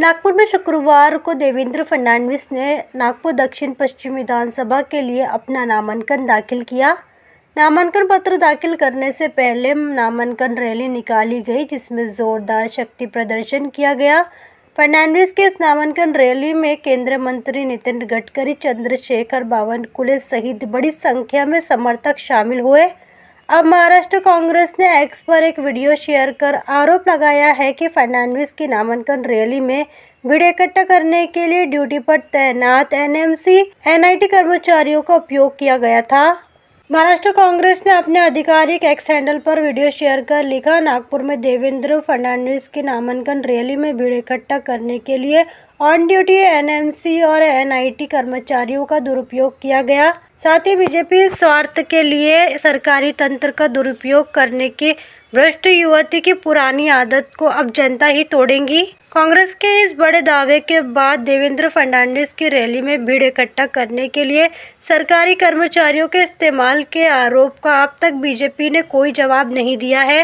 नागपुर में शुक्रवार को देवेंद्र फडणवीस ने नागपुर दक्षिण पश्चिम विधानसभा के लिए अपना नामांकन दाखिल किया नामांकन पत्र दाखिल करने से पहले नामांकन रैली निकाली गई जिसमें जोरदार शक्ति प्रदर्शन किया गया फर्नांडिस के इस नामांकन रैली में केंद्रीय मंत्री नितिन गडकरी चंद्रशेखर बावनकुले सहित बड़ी संख्या में समर्थक शामिल हुए अब महाराष्ट्र कांग्रेस ने एक्स पर एक वीडियो शेयर कर आरोप लगाया है कि फर्नांडिस की नामांकन रैली में भीड़ इकट्ठा करने के लिए ड्यूटी पर तैनात एनएमसी एनआईटी कर्मचारियों का उपयोग किया गया था महाराष्ट्र कांग्रेस ने अपने आधिकारिक एक्स हैंडल पर वीडियो शेयर कर लिखा नागपुर में देवेंद्र फर्नांडिस की नामांकन रैली में भीड़ इकट्ठा करने के लिए ऑन ड्यूटी एनएमसी और एनआईटी कर्मचारियों का दुरुपयोग किया गया साथ ही बीजेपी स्वार्थ के लिए सरकारी तंत्र का दुरुपयोग करने की भ्रष्ट युवती की पुरानी आदत को अब जनता ही तोड़ेंगी कांग्रेस के इस बड़े दावे के बाद देवेंद्र फर्नांडिस की रैली में भीड़ इकट्ठा करने के लिए सरकारी कर्मचारियों के इस्तेमाल के आरोप का अब तक बीजेपी ने कोई जवाब नहीं दिया है